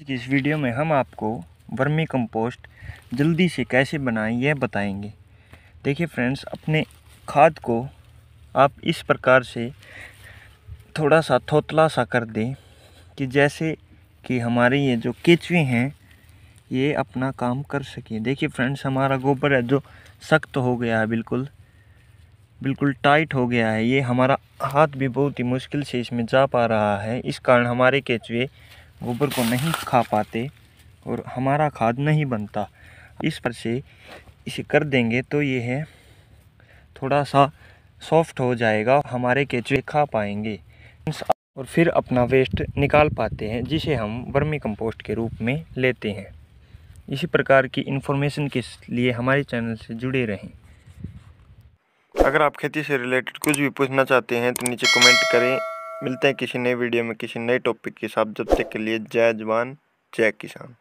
आज की इस वीडियो में हम आपको वर्मी कंपोस्ट जल्दी से कैसे बनाएं यह बताएंगे देखिए फ्रेंड्स अपने खाद को आप इस प्रकार से थोड़ा सा थोतला सा कर दें कि जैसे कि हमारे ये जो केचवे हैं ये अपना काम कर सकें देखिए फ्रेंड्स हमारा गोबर है जो सख्त हो गया है बिल्कुल बिल्कुल टाइट हो गया है ये हमारा हाथ भी बहुत ही मुश्किल से इसमें जा पा रहा है इस कारण हमारे केचवे गोबर को नहीं खा पाते और हमारा खाद नहीं बनता इस पर से इसे कर देंगे तो ये है थोड़ा सा सॉफ्ट हो जाएगा हमारे केचुए खा पाएंगे और फिर अपना वेस्ट निकाल पाते हैं जिसे हम वर्मी कंपोस्ट के रूप में लेते हैं इसी प्रकार की इन्फॉर्मेशन के लिए हमारे चैनल से जुड़े रहें अगर आप खेती से रिलेटेड कुछ भी पूछना चाहते हैं तो नीचे कमेंट करें मिलते हैं किसी नए वीडियो में किसी नए टॉपिक के साथ जब तक के लिए जय जवान जय किसान